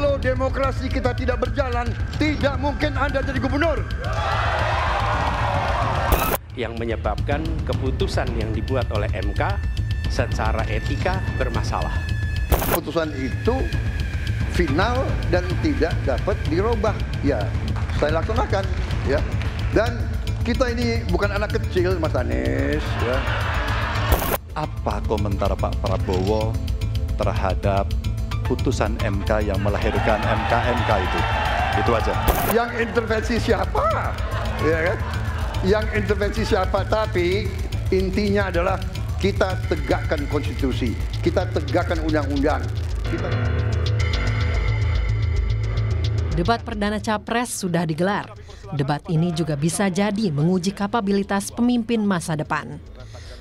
Kalau demokrasi kita tidak berjalan, tidak mungkin Anda jadi gubernur. Yang menyebabkan keputusan yang dibuat oleh MK secara etika bermasalah. Keputusan itu final dan tidak dapat dirubah. Ya, saya laksanakan. Ya, dan kita ini bukan anak kecil, Mas Anies. Ya. Apa komentar Pak Prabowo terhadap putusan MK yang melahirkan MK-MK itu. Itu aja. Yang intervensi siapa? Ya kan? Yang intervensi siapa? Tapi intinya adalah kita tegakkan konstitusi, kita tegakkan undang-undang. Kita... Debat perdana capres sudah digelar. Debat ini juga bisa jadi menguji kapabilitas pemimpin masa depan.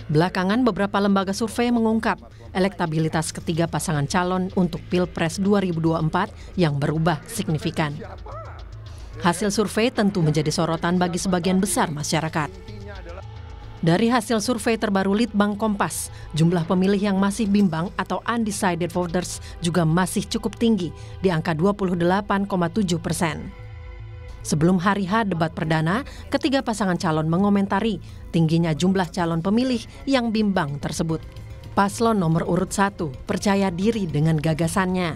Belakangan beberapa lembaga survei mengungkap elektabilitas ketiga pasangan calon untuk Pilpres 2024 yang berubah signifikan. Hasil survei tentu menjadi sorotan bagi sebagian besar masyarakat. Dari hasil survei terbaru Litbang Kompas, jumlah pemilih yang masih bimbang atau undecided voters juga masih cukup tinggi di angka 28,7 persen. Sebelum hari H debat perdana, ketiga pasangan calon mengomentari tingginya jumlah calon pemilih yang bimbang tersebut. Paslon nomor urut satu percaya diri dengan gagasannya.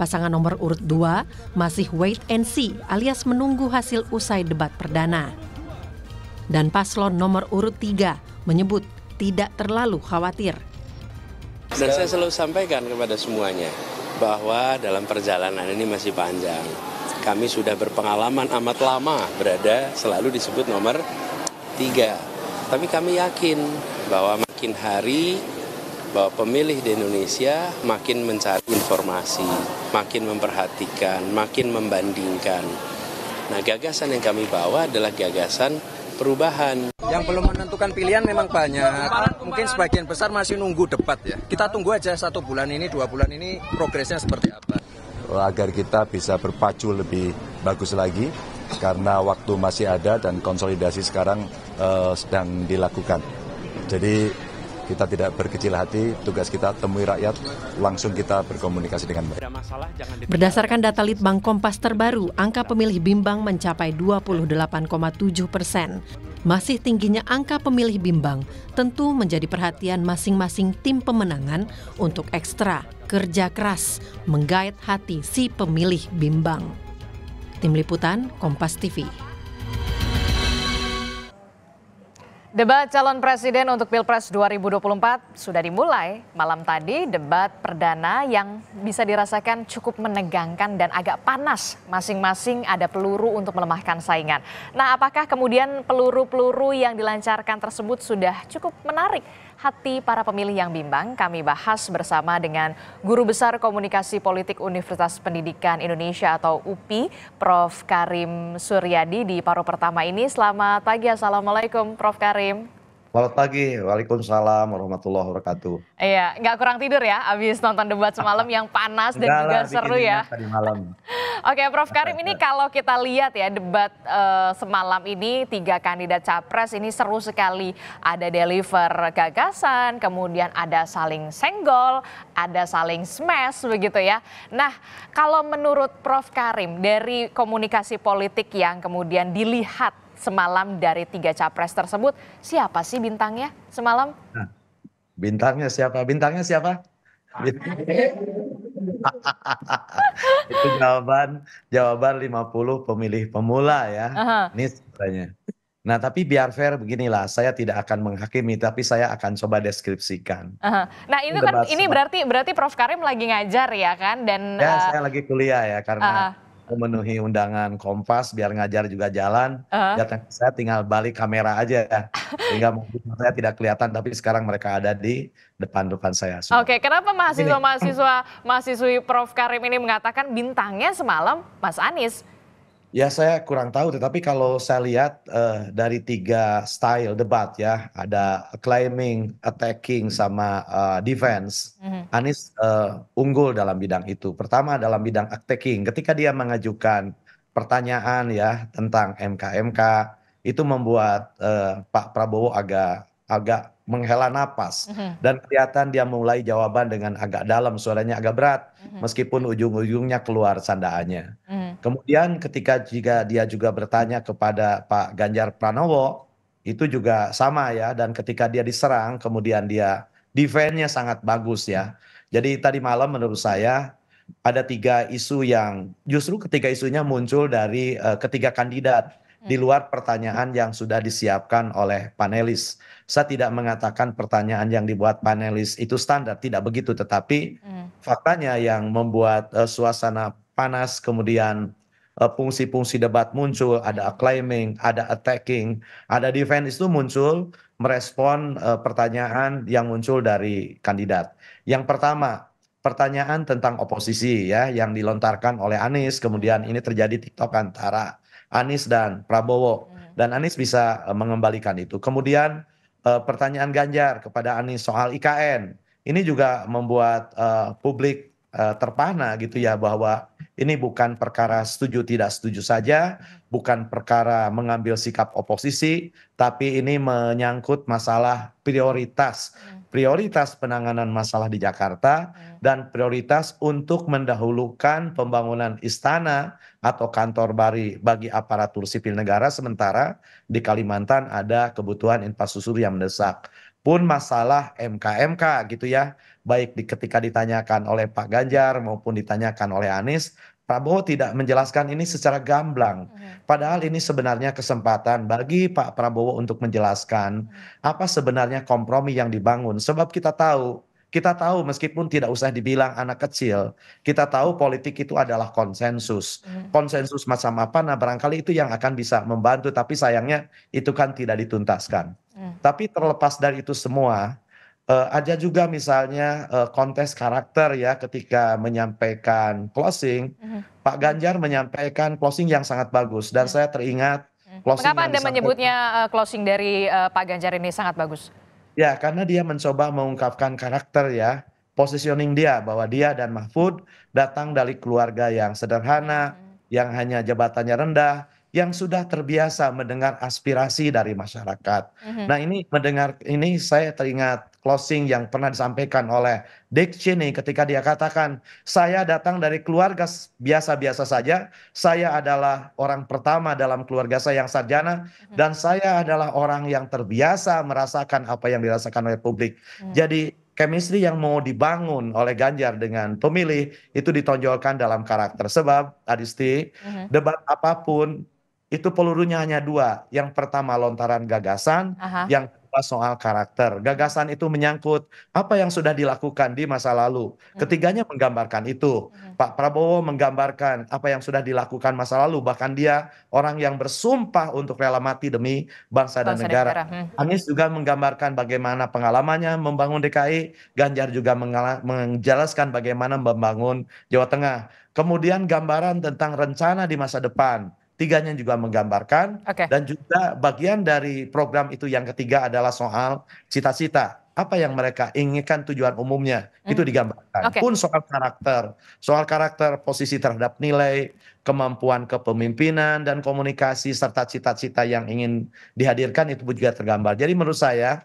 Pasangan nomor urut dua masih wait and see alias menunggu hasil usai debat perdana. Dan paslon nomor urut tiga menyebut tidak terlalu khawatir. Dan saya selalu sampaikan kepada semuanya bahwa dalam perjalanan ini masih panjang kami sudah berpengalaman amat lama berada selalu disebut nomor tiga. Tapi kami yakin bahwa makin hari bahwa pemilih di Indonesia makin mencari informasi, makin memperhatikan, makin membandingkan. Nah, gagasan yang kami bawa adalah gagasan perubahan. Yang belum menentukan pilihan memang banyak. Mungkin sebagian besar masih nunggu debat ya. Kita tunggu aja satu bulan ini, dua bulan ini progresnya seperti apa. Eh, agar kita bisa berpacu lebih bagus lagi karena waktu masih ada dan konsolidasi sekarang uh, sedang dilakukan. Jadi kita tidak berkecil hati, tugas kita temui rakyat, langsung kita berkomunikasi dengan mereka. Berdasarkan data Litbang Kompas terbaru, angka pemilih bimbang mencapai 28,7 persen. Masih tingginya angka pemilih bimbang tentu menjadi perhatian masing-masing tim pemenangan untuk ekstra kerja keras menggait hati si pemilih bimbang. Tim Liputan Kompas TV. Debat calon presiden untuk Pilpres 2024 sudah dimulai. Malam tadi debat perdana yang bisa dirasakan cukup menegangkan dan agak panas. Masing-masing ada peluru untuk melemahkan saingan. Nah, apakah kemudian peluru-peluru yang dilancarkan tersebut sudah cukup menarik hati para pemilih yang bimbang? Kami bahas bersama dengan Guru Besar Komunikasi Politik Universitas Pendidikan Indonesia atau UPI, Prof. Karim Suryadi di paruh pertama ini. Selamat pagi, Assalamualaikum Prof. Karim. Karim. Selamat pagi, Waalaikumsalam warahmatullahi wabarakatuh. Iya, nggak kurang tidur ya abis nonton debat semalam yang panas dan Enggak juga lah, seru ya. Tadi malam. Oke, Prof Karim ini kalau kita lihat ya debat uh, semalam ini tiga kandidat capres ini seru sekali. Ada deliver gagasan, kemudian ada saling senggol, ada saling smash begitu ya. Nah, kalau menurut Prof Karim dari komunikasi politik yang kemudian dilihat semalam dari tiga capres tersebut. Siapa sih bintangnya semalam? Bintangnya siapa? Bintangnya siapa? itu jawaban jawaban 50 pemilih pemula ya. Aha. Ini sebenarnya. Nah, tapi biar fair beginilah, saya tidak akan menghakimi, tapi saya akan coba deskripsikan. Uh Nah, itu kan ini berarti berarti Prof Karim lagi ngajar ya kan dan ya, uh, saya lagi kuliah ya karena uh memenuhi undangan Kompas biar ngajar juga jalan. Uh. Ah. Datang saya tinggal balik kamera aja ya. Sehingga saya tidak kelihatan tapi sekarang mereka ada di depan-depan saya. Oke, okay, kenapa mahasiswa-mahasiswa mahasiswi Prof Karim ini mengatakan bintangnya semalam Mas Anies? Ya saya kurang tahu, tetapi kalau saya lihat uh, dari tiga style debat ya, ada claiming, attacking, sama uh, defense. Mm -hmm. Anies uh, unggul dalam bidang itu. Pertama dalam bidang attacking, ketika dia mengajukan pertanyaan ya tentang MKMK, -MK, itu membuat uh, Pak Prabowo agak agak menghela napas mm-hmm. dan kelihatan dia mulai jawaban dengan agak dalam suaranya agak berat mm-hmm. meskipun ujung-ujungnya keluar sandaannya. Mm-hmm. Kemudian ketika jika dia juga bertanya kepada Pak Ganjar Pranowo itu juga sama ya dan ketika dia diserang kemudian dia defense-nya sangat bagus ya. Jadi tadi malam menurut saya ada tiga isu yang justru ketiga isunya muncul dari uh, ketiga kandidat di hmm. luar pertanyaan yang sudah disiapkan oleh panelis. Saya tidak mengatakan pertanyaan yang dibuat panelis itu standar, tidak begitu. Tetapi hmm. faktanya yang membuat uh, suasana panas kemudian eh, fungsi-fungsi uh, debat muncul, ada hmm. claiming, ada attacking, ada defense itu muncul merespon uh, pertanyaan yang muncul dari kandidat. Yang pertama, pertanyaan tentang oposisi ya yang dilontarkan oleh Anies, kemudian ini terjadi TikTok antara Anies dan Prabowo hmm. dan Anies bisa eh, mengembalikan itu. Kemudian eh, pertanyaan Ganjar kepada Anies soal IKN ini juga membuat eh, publik terpana gitu ya bahwa ini bukan perkara setuju tidak setuju saja, bukan perkara mengambil sikap oposisi, tapi ini menyangkut masalah prioritas hmm prioritas penanganan masalah di Jakarta hmm. dan prioritas untuk mendahulukan pembangunan istana atau kantor bari bagi aparatur sipil negara sementara di Kalimantan ada kebutuhan infrastruktur yang mendesak pun masalah MKMK gitu ya baik di, ketika ditanyakan oleh Pak Ganjar maupun ditanyakan oleh Anies Prabowo tidak menjelaskan ini secara gamblang. Padahal ini sebenarnya kesempatan bagi Pak Prabowo untuk menjelaskan hmm. apa sebenarnya kompromi yang dibangun. Sebab kita tahu, kita tahu meskipun tidak usah dibilang anak kecil, kita tahu politik itu adalah konsensus. Hmm. Konsensus macam apa? Nah, barangkali itu yang akan bisa membantu, tapi sayangnya itu kan tidak dituntaskan. Hmm. Tapi terlepas dari itu semua, Uh, ada juga misalnya uh, kontes karakter ya ketika menyampaikan closing, uh mm-hmm. -huh. Pak Ganjar menyampaikan closing yang sangat bagus dan uh mm-hmm. -huh. saya teringat mm-hmm. closing. Mengapa Anda menyebutnya uh, closing dari uh, Pak Ganjar ini sangat bagus? Ya, karena dia mencoba mengungkapkan karakter ya, positioning dia bahwa dia dan Mahfud datang dari keluarga yang sederhana, uh -huh. yang hanya jabatannya rendah, yang sudah terbiasa mendengar aspirasi dari masyarakat. Mm-hmm. Nah, ini mendengar ini saya teringat closing yang pernah disampaikan oleh Dick Cheney ketika dia katakan, "Saya datang dari keluarga biasa-biasa saja. Saya adalah orang pertama dalam keluarga saya yang sarjana mm-hmm. dan saya adalah orang yang terbiasa merasakan apa yang dirasakan oleh publik." Mm-hmm. Jadi Chemistry yang mau dibangun oleh Ganjar dengan pemilih itu ditonjolkan dalam karakter. Sebab, Adisti, uh-huh. debat apapun itu pelurunya hanya dua. Yang pertama lontaran gagasan, Aha. yang kedua soal karakter. Gagasan itu menyangkut apa yang sudah dilakukan di masa lalu. Mhm. Ketiganya menggambarkan itu. Mhm. Pak Prabowo menggambarkan apa yang sudah dilakukan masa lalu. Bahkan dia orang yang bersumpah untuk rela mati demi bangsa, dan bangsa dan negara. negara. Hmm. Anies juga menggambarkan bagaimana pengalamannya membangun DKI. Ganjar juga menjelaskan bagaimana membangun Jawa Tengah. Kemudian gambaran tentang rencana di masa depan tiganya juga menggambarkan dan juga bagian dari program itu yang ketiga adalah soal cita-cita apa yang mereka inginkan tujuan umumnya hmm. itu digambarkan okay. pun soal karakter soal karakter posisi terhadap nilai kemampuan kepemimpinan dan komunikasi serta cita-cita yang ingin dihadirkan itu juga tergambar jadi menurut saya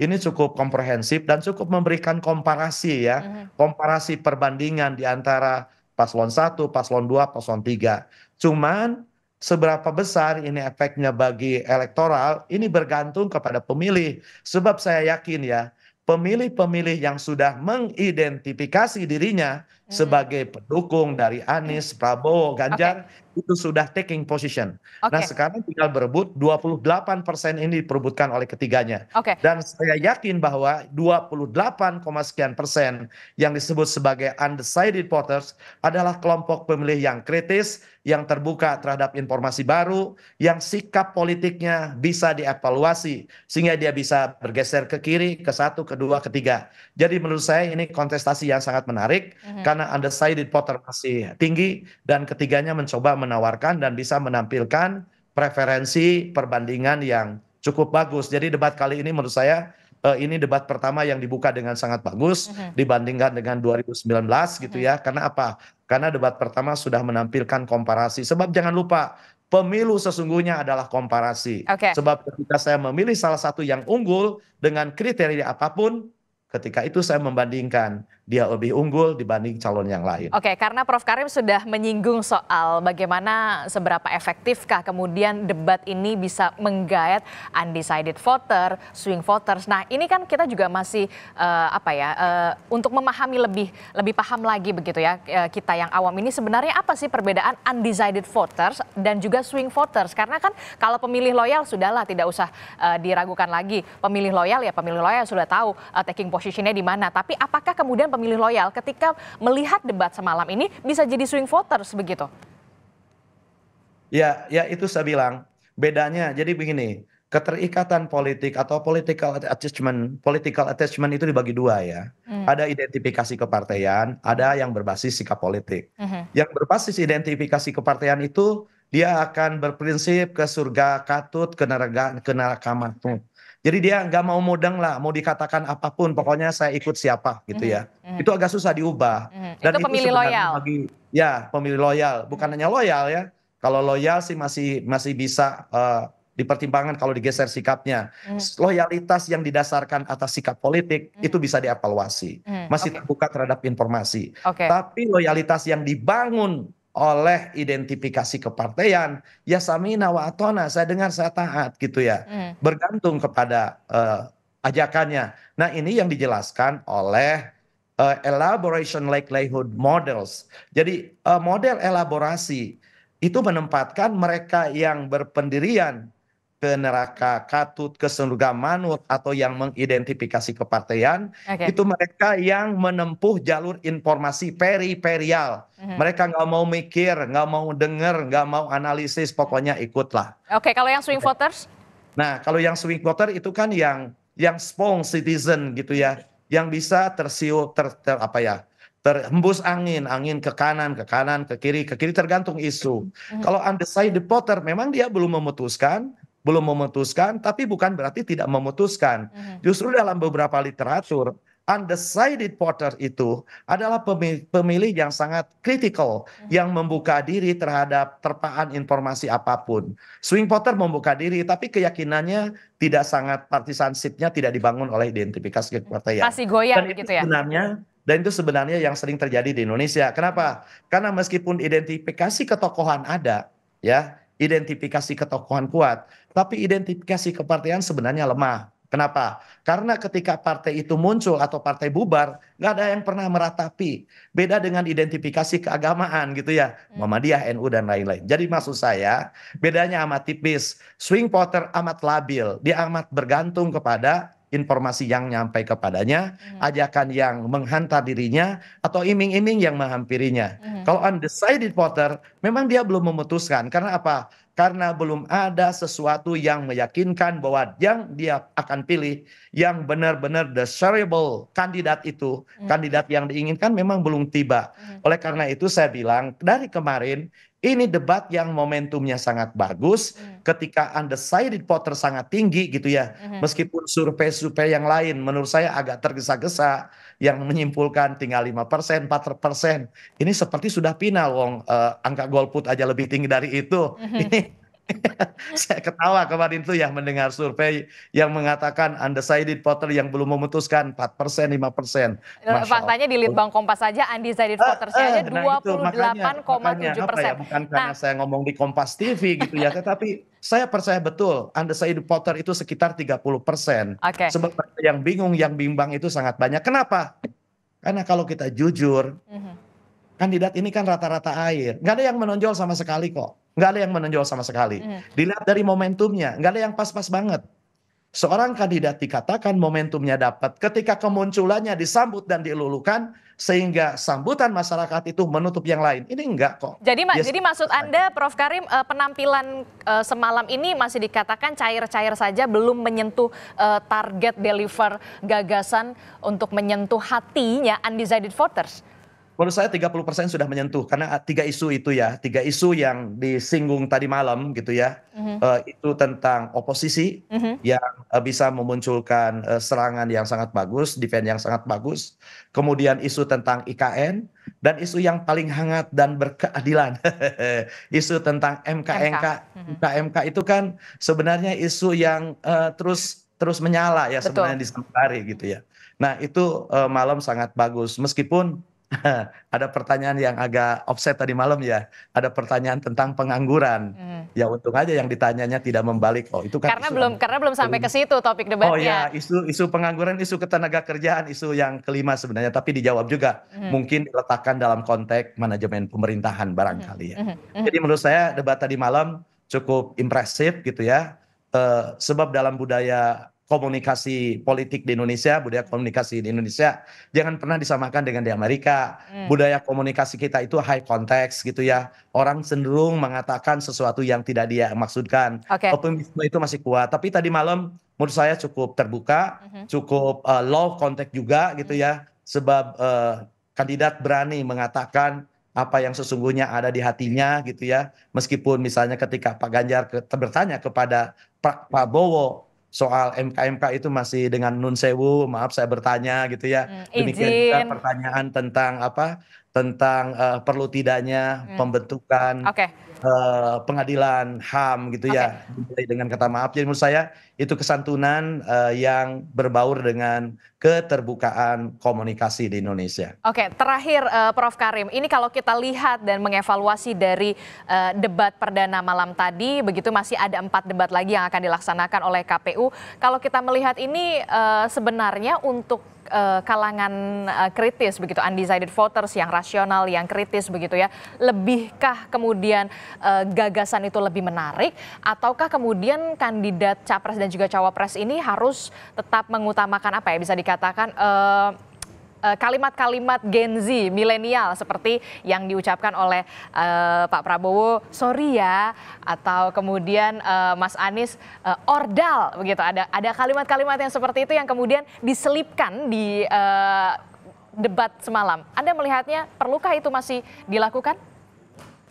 ini cukup komprehensif dan cukup memberikan komparasi ya hmm. komparasi perbandingan di antara paslon 1, paslon 2, paslon 3 cuman seberapa besar ini efeknya bagi elektoral ini bergantung kepada pemilih. Sebab saya yakin ya, pemilih-pemilih yang sudah mengidentifikasi dirinya hmm. sebagai pendukung dari Anies, hmm. Prabowo, Ganjar okay itu sudah taking position. Okay. Nah sekarang tinggal berebut 28 ini diperebutkan oleh ketiganya. Okay. Dan saya yakin bahwa 28, sekian persen yang disebut sebagai undecided voters adalah kelompok pemilih yang kritis, yang terbuka terhadap informasi baru, yang sikap politiknya bisa dievaluasi sehingga dia bisa bergeser ke kiri, ke satu, kedua, ketiga. Jadi menurut saya ini kontestasi yang sangat menarik mm -hmm. karena undecided voter masih tinggi dan ketiganya mencoba menawarkan dan bisa menampilkan preferensi perbandingan yang cukup bagus. Jadi debat kali ini menurut saya uh, ini debat pertama yang dibuka dengan sangat bagus uh-huh. dibandingkan dengan 2019 uh-huh. Gitu ya. Mm-hmm. Karena apa? Karena debat pertama sudah menampilkan komparasi. Sebab jangan lupa pemilu sesungguhnya adalah komparasi. Okay. Sebab ketika saya memilih salah satu yang unggul dengan kriteria apapun, ketika itu saya membandingkan dia lebih unggul dibanding calon yang lain. Oke, karena Prof Karim sudah menyinggung soal bagaimana seberapa efektifkah kemudian debat ini bisa menggayat undecided voter, swing voters. Nah, ini kan kita juga masih uh, apa ya uh, untuk memahami lebih lebih paham lagi begitu ya uh, kita yang awam ini sebenarnya apa sih perbedaan undecided voters dan juga swing voters? Karena kan kalau pemilih loyal sudahlah tidak usah uh, diragukan lagi. Pemilih loyal ya pemilih loyal sudah tahu uh, taking positionnya di mana. Tapi apakah kemudian pemilih loyal ketika melihat debat semalam ini bisa jadi swing voters begitu? Ya, ya itu saya bilang bedanya. Jadi begini, keterikatan politik atau political attachment, political attachment itu dibagi dua ya. Mm. Ada identifikasi kepartean, ada yang berbasis sikap politik. -hmm. Yang berbasis identifikasi kepartean itu dia akan berprinsip ke surga katut, ke neraka ke neraka matut. Jadi dia nggak mau modang lah, mau dikatakan apapun, pokoknya saya ikut siapa gitu ya. Mm-hmm. mm-hmm. Itu agak susah diubah. Mm-hmm. Dan itu pemilih loyal. Bagi, ya pemilih loyal, bukan mm-hmm. hanya loyal ya. Kalau loyal sih masih masih bisa uh, dipertimbangkan kalau digeser sikapnya. Mm-hmm. Loyalitas yang didasarkan atas sikap politik mm-hmm. itu bisa dievaluasi, mm-hmm. masih okay. terbuka terhadap informasi. Okay. Tapi loyalitas yang dibangun oleh identifikasi kepartean, ya samina wa saya dengar saya taat gitu ya mm. bergantung kepada uh, ajakannya nah ini yang dijelaskan oleh uh, elaboration likelihood models jadi uh, model elaborasi itu menempatkan mereka yang berpendirian ke neraka katut, ke surga manut, atau yang mengidentifikasi kepartean okay. itu mereka yang menempuh jalur informasi periperial. Mm -hmm. Mereka nggak mau mikir, nggak mau dengar nggak mau analisis, pokoknya ikutlah. Oke, okay, kalau yang swing voters? Nah, kalau yang swing voter itu kan yang yang sponge citizen gitu ya, yang bisa tersiul ter, ter apa ya? terhembus angin, angin ke kanan, ke kanan, ke kiri, ke kiri tergantung isu. Mm -hmm. Kalau undecided voter memang dia belum memutuskan, belum memutuskan, tapi bukan berarti tidak memutuskan. Mm-hmm. Justru dalam beberapa literatur, undecided voter itu adalah pemilih, pemilih yang sangat kritikal, mm-hmm. yang membuka diri terhadap terpaan informasi apapun. Swing voter membuka diri, tapi keyakinannya tidak sangat partisanshipnya tidak dibangun oleh identifikasi kepartaian. Masih goyang gitu ya? Sebenarnya dan itu sebenarnya yang sering terjadi di Indonesia. Kenapa? Mm-hmm. Karena meskipun identifikasi ketokohan ada, ya identifikasi ketokohan kuat, tapi identifikasi kepartian sebenarnya lemah. Kenapa? Karena ketika partai itu muncul atau partai bubar, nggak ada yang pernah meratapi. Beda dengan identifikasi keagamaan gitu ya, hmm. Muhammadiyah, NU dan lain-lain. Jadi maksud saya, bedanya amat tipis. Swing voter amat labil, dia amat bergantung kepada informasi yang nyampe kepadanya, hmm. ajakan yang menghantar dirinya, atau iming-iming yang menghampirinya. Hmm. Kalau undecided voter, memang dia belum memutuskan. Karena apa? Karena belum ada sesuatu yang meyakinkan bahwa yang dia akan pilih, yang benar-benar desirable kandidat itu, hmm. kandidat yang diinginkan memang belum tiba. Hmm. Oleh karena itu saya bilang, dari kemarin ini debat yang momentumnya sangat bagus hmm. ketika undecided voter sangat tinggi gitu ya. Hmm. Meskipun survei-survei yang lain menurut saya agak tergesa-gesa yang menyimpulkan tinggal 5%, 4%. Ini seperti sudah final wong uh, angka golput aja lebih tinggi dari itu. Hmm. Ini saya ketawa kemarin tuh ya mendengar survei yang mengatakan undecided voter yang belum memutuskan 4 persen, 5 persen. Eh, faktanya di Litbang Kompas saja undecided eh, voters eh, aja nah 28,7 gitu, ya, persen. bukan nah. karena saya ngomong di Kompas TV gitu ya, tetapi saya percaya betul undecided voter itu sekitar 30 persen. Okay. Sebab yang bingung, yang bimbang itu sangat banyak. Kenapa? Karena kalau kita jujur, mm -hmm. kandidat ini kan rata-rata air. Gak ada yang menonjol sama sekali kok Nggak ada yang menonjol sama sekali. Hmm. Dilihat dari momentumnya, nggak ada yang pas-pas banget. Seorang kandidat dikatakan momentumnya dapat ketika kemunculannya disambut dan dilulukan sehingga sambutan masyarakat itu menutup yang lain. Ini enggak kok. Jadi yes. jadi maksud Anda Prof Karim eh, penampilan eh, semalam ini masih dikatakan cair-cair saja belum menyentuh eh, target deliver gagasan untuk menyentuh hatinya undecided voters menurut saya 30% sudah menyentuh karena ah, tiga isu itu ya, tiga isu yang disinggung tadi malam gitu ya. Mm-hmm. Uh, itu tentang oposisi mm-hmm. yang uh, bisa memunculkan uh, serangan yang sangat bagus, defense yang sangat bagus. Kemudian isu tentang IKN dan isu yang paling hangat dan berkeadilan. isu tentang MKNK. MK. Mm-hmm. KMK itu kan sebenarnya isu yang uh, terus terus menyala ya Betul. sebenarnya di sehari gitu ya. Nah, itu uh, malam sangat bagus meskipun ada pertanyaan yang agak offset tadi malam ya. Ada pertanyaan tentang pengangguran. Hmm. Ya untung aja yang ditanyanya tidak membalik. Oh, itu kan Karena belum yang, karena belum sampai ke situ topik debatnya. Oh ya, isu isu pengangguran, isu ketenaga kerjaan, isu yang kelima sebenarnya tapi dijawab juga. Hmm. Mungkin diletakkan dalam konteks manajemen pemerintahan barangkali ya. Hmm. Hmm. hmm. Jadi menurut saya debat tadi malam cukup impresif gitu ya. Uh, sebab dalam budaya komunikasi politik di Indonesia, budaya hmm. komunikasi di Indonesia jangan pernah disamakan dengan di Amerika. Hmm. Budaya komunikasi kita itu high context gitu ya. Orang cenderung mengatakan sesuatu yang tidak dia maksudkan. Okay. Optimisme itu masih kuat. Tapi tadi malam menurut saya cukup terbuka, -hmm. cukup uh, eh, low context juga gitu -hmm. ya. Sebab uh, kandidat berani mengatakan apa yang sesungguhnya ada di hatinya gitu ya. Meskipun misalnya ketika Pak Ganjar ke bertanya kepada Pak Prabowo soal MKMK mk itu masih dengan nun sewu, maaf saya bertanya gitu ya. Hmm, Demikian juga pertanyaan tentang apa tentang uh, perlu tidaknya hmm. pembentukan okay. uh, eh, pengadilan HAM gitu ya dimulai dengan kata maaf jadi menurut saya itu kesantunan uh, yang berbaur dengan keterbukaan komunikasi di Indonesia. Oke, okay. terakhir uh, Prof Karim, ini kalau kita lihat dan mengevaluasi dari uh, debat perdana malam tadi begitu masih ada empat debat lagi yang akan dilaksanakan oleh KPU. Kalau kita melihat ini uh, sebenarnya untuk uh, kalangan uh, kritis begitu, undecided voters yang rasional, yang kritis begitu ya. Lebihkah kemudian uh, gagasan itu lebih menarik ataukah kemudian kandidat capres dan juga cawapres ini harus tetap mengutamakan apa ya bisa dikatakan uh, Eh, kalimat-kalimat Gen Z, milenial seperti yang diucapkan oleh uh, Pak Prabowo, sorry ya, atau kemudian uh, Mas Anies uh, ordal begitu. Ada ada kalimat-kalimat yang seperti itu yang kemudian diselipkan di uh, debat semalam. Anda melihatnya perlukah itu masih dilakukan?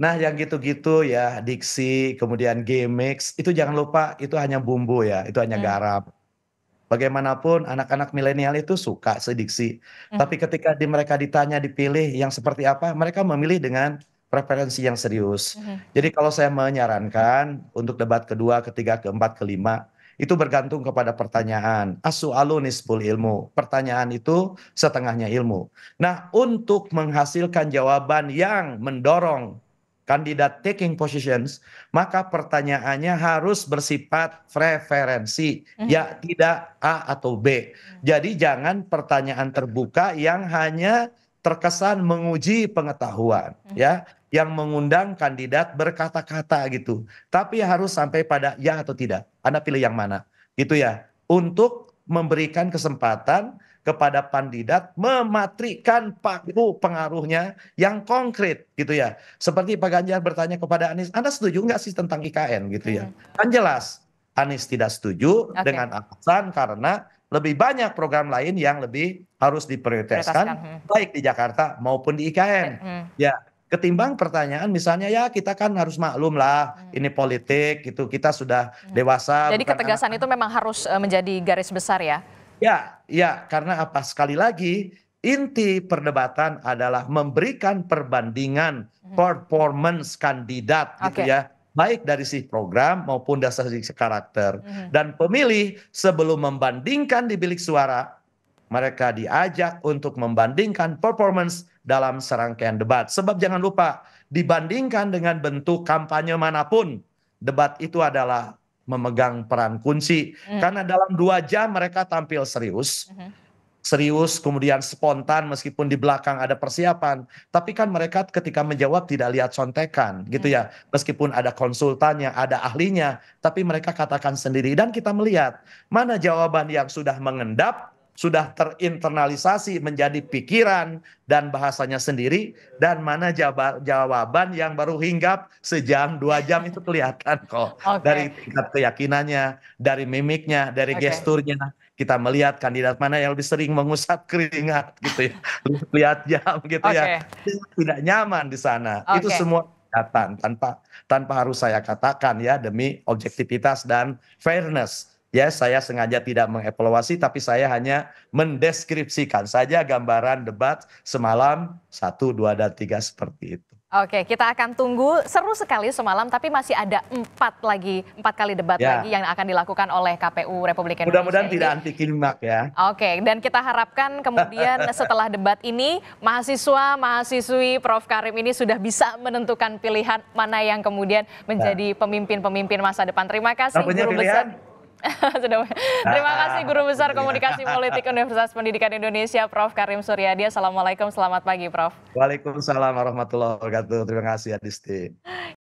Nah, yang gitu-gitu ya, diksi, kemudian gimmicks, itu jangan lupa itu hanya bumbu ya, itu hanya hmm. garam Bagaimanapun anak-anak milenial itu suka sediksi, hmm. tapi ketika di mereka ditanya dipilih yang seperti apa, mereka memilih dengan preferensi yang serius. Hmm. Jadi kalau saya menyarankan untuk debat kedua, ketiga, keempat, kelima itu bergantung kepada pertanyaan. asu alunis pul ilmu. Pertanyaan itu setengahnya ilmu. Nah, untuk menghasilkan jawaban yang mendorong kandidat taking positions, maka pertanyaannya harus bersifat preferensi, mhm. ya tidak A atau B. Jadi jangan pertanyaan terbuka yang hanya terkesan menguji pengetahuan, mhm. ya, yang mengundang kandidat berkata-kata gitu. Tapi harus sampai pada ya atau tidak. Anda pilih yang mana, gitu ya. Untuk memberikan kesempatan kepada kandidat mematrikan paku pengaruhnya yang konkret gitu ya. Seperti Pak Ganjar bertanya kepada Anies, Anda setuju nggak sih tentang IKN gitu ya? Hmm. Kan jelas Anies tidak setuju okay. dengan alasan karena lebih banyak program lain yang lebih harus diprioritaskan hmm. baik di Jakarta maupun di IKN. Hmm. Ya, ketimbang pertanyaan misalnya ya kita kan harus maklum lah hmm. ini politik gitu kita sudah hmm. dewasa. Jadi ketegasan anak -anak. itu memang harus eh, menjadi garis besar ya. Ya, ya, karena apa? Sekali lagi, inti perdebatan adalah memberikan perbandingan hmm. performance kandidat okay. gitu ya baik dari si program maupun dasar si karakter mm. dan pemilih sebelum membandingkan di bilik suara mereka diajak untuk membandingkan performance dalam serangkaian debat sebab jangan lupa dibandingkan dengan bentuk kampanye manapun debat itu adalah memegang peran kunci mm. karena dalam dua jam mereka tampil serius mm -hmm. serius kemudian spontan meskipun di belakang ada persiapan tapi kan mereka ketika menjawab tidak lihat contekan gitu mm. ya hmm. meskipun ada konsultannya ada ahlinya tapi mereka katakan sendiri dan kita melihat mana jawaban yang sudah mengendap sudah terinternalisasi menjadi pikiran dan bahasanya sendiri dan mana jawaban yang baru hinggap sejam dua jam itu kelihatan kok okay. dari tingkat keyakinannya dari mimiknya dari okay. gesturnya kita melihat kandidat mana yang lebih sering mengusap keringat gitu ya lihat jam gitu okay. ya tidak nyaman di sana okay. itu semua kelihatan tanpa tanpa harus saya katakan ya demi objektivitas dan fairness ya saya sengaja tidak mengevaluasi tapi saya hanya mendeskripsikan saja gambaran debat semalam satu dua dan tiga seperti itu. Oke, kita akan tunggu seru sekali semalam, tapi masih ada empat lagi empat kali debat ya. lagi yang akan dilakukan oleh KPU Republik Indonesia. Mudah-mudahan tidak anti klimak ya. Oke, dan kita harapkan kemudian setelah debat ini mahasiswa mahasiswi Prof Karim ini sudah bisa menentukan pilihan mana yang kemudian menjadi ya. pemimpin-pemimpin masa depan. Terima kasih Guru Besar. Sudah. Terima kasih Guru Besar iya. Komunikasi Politik Universitas Pendidikan Indonesia Prof. Karim Suryadi. Assalamualaikum, selamat pagi Prof. Waalaikumsalam warahmatullahi wabarakatuh. Terima kasih Adisti.